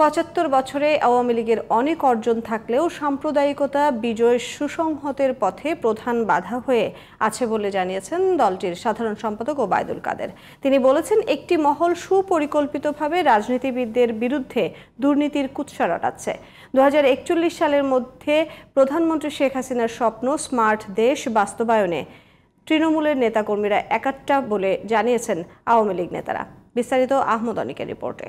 পঁচাত্তর বছরে আওয়ামী লীগের অনেক অর্জন থাকলেও সাম্প্রদায়িকতা বিজয় সুসংহতের পথে প্রধান বাধা হয়ে আছে বলে জানিয়েছেন দলটির সাধারণ সম্পাদক ওবায়দুল কাদের তিনি বলেছেন একটি মহল সুপরিকল্পিতভাবে রাজনীতিবিদদের বিরুদ্ধে দুর্নীতির কুৎসা রটাচ্ছে দু সালের মধ্যে প্রধানমন্ত্রী শেখ হাসিনার স্বপ্ন স্মার্ট দেশ বাস্তবায়নে তৃণমূলের নেতাকর্মীরা একাট্টা বলে জানিয়েছেন আওয়ামী লীগ নেতারা বিস্তারিত আহমদ অনিকের রিপোর্টে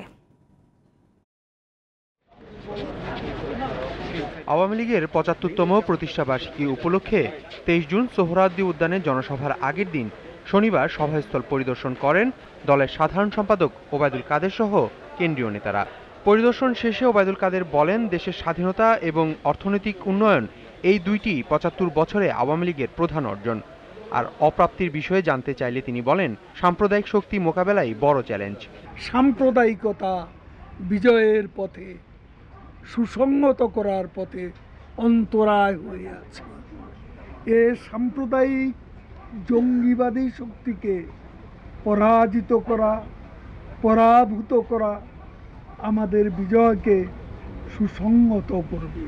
আওয়ামী লীগের পঁচাত্তরতম প্রতিষ্ঠাবার্ষিকী উপলক্ষে তেইশ জুন সোহরাদ্দি উদ্যানে জনসভার আগের দিন শনিবার সভাস্থল পরিদর্শন করেন দলের সাধারণ সম্পাদক ওবায়দুল কাদের সহ কেন্দ্রীয় নেতারা পরিদর্শন শেষে ওবায়দুল কাদের বলেন দেশের স্বাধীনতা এবং অর্থনৈতিক উন্নয়ন এই দুইটি পঁচাত্তর বছরে আওয়ামী লীগের প্রধান অর্জন আর অপ্রাপ্তির বিষয়ে জানতে চাইলে তিনি বলেন সাম্প্রদায়িক শক্তি মোকাবেলায় বড় চ্যালেঞ্জ সাম্প্রদায়িকতা বিজয়ের পথে সুসংগত করার পথে অন্তরায় হয়ে আছে এ সাম্প্রদায়িক জঙ্গিবাদী শক্তিকে পরাজিত করা পরাভূত করা আমাদের বিজয়কে সুসংগত করবে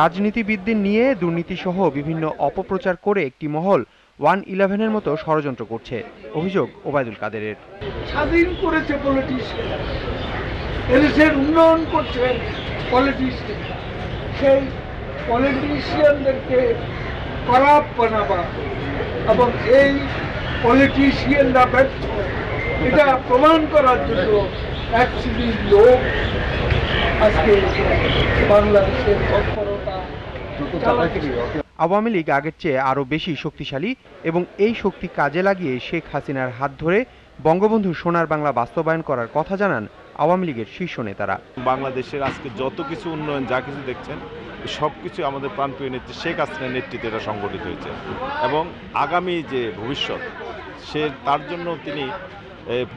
রাজনীতিবিদদের নিয়ে দুর্নীতিসহ বিভিন্ন অপপ্রচার করে একটি মহল ওয়ান ইলেভেনের মতো ষড়যন্ত্র করছে অভিযোগ ওবায়দুল কাদেরের স্বাধীন করেছে পলিটিশিয়ান এদেশের উন্নয়ন করছে পলিটিশিয়ান সেই পলিটিশিয়ানদেরকে করাপ বানাবা এবং এই পলিটিশিয়ানরা ব্যর্থ এটা প্রমাণ করার জন্য এক লোক আজকে বাংলাদেশের তৎপরতা আওয়ামী লীগ আগের চেয়ে আরও বেশি শক্তিশালী এবং এই শক্তি কাজে লাগিয়ে শেখ হাসিনার হাত ধরে বঙ্গবন্ধু সোনার বাংলা বাস্তবায়ন করার কথা জানান আওয়ামী লীগের শীর্ষ নেতারা বাংলাদেশের আজকে যত কিছু উন্নয়ন যা কিছু দেখছেন সব কিছু আমাদের প্রাণপ্রিয় নেত্রী শেখ হাসিনার নেতৃত্বে এটা সংগঠিত হয়েছে এবং আগামী যে ভবিষ্যৎ সে তার জন্য তিনি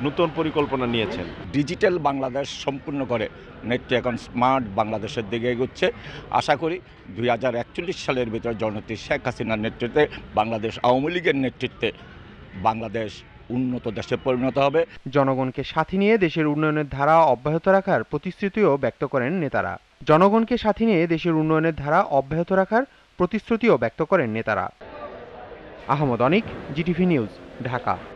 নতুন পরিকল্পনা নিয়েছেন ডিজিটাল বাংলাদেশ সম্পূর্ণ করে নেত্রী এখন স্মার্ট বাংলাদেশের দিকে এগোচ্ছে আশা করি দুই সালের ভিতরে জননেত্রী শেখ হাসিনার নেতৃত্বে বাংলাদেশ আওয়ামী লীগের নেতৃত্বে বাংলাদেশ উন্নত দেশে পরিণত হবে জনগণকে সাথে নিয়ে দেশের উন্নয়নের ধারা অব্যাহত রাখার প্রতিশ্রুতিও ব্যক্ত করেন নেতারা জনগণকে সাথে নিয়ে দেশের উন্নয়নের ধারা অব্যাহত রাখার প্রতিশ্রুতিও ব্যক্ত করেন নেতারা আহমদ অনিক জিটিভি নিউজ ঢাকা